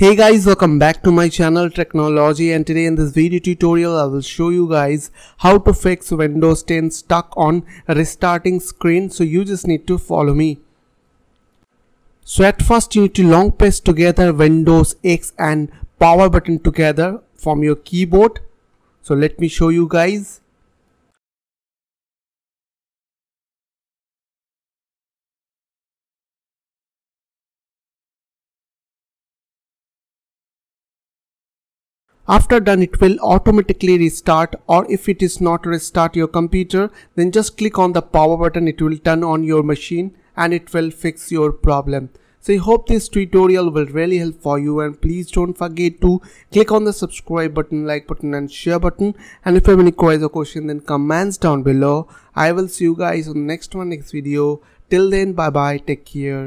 Hey guys welcome back to my channel technology and today in this video tutorial I will show you guys how to fix Windows 10 stuck on restarting screen so you just need to follow me. So at first you need to long press together Windows X and power button together from your keyboard. So let me show you guys. After done it will automatically restart or if it is not restart your computer then just click on the power button it will turn on your machine and it will fix your problem. So I hope this tutorial will really help for you and please don't forget to click on the subscribe button, like button and share button and if you have any queries or question then comments down below. I will see you guys on the next one next video. Till then bye bye take care.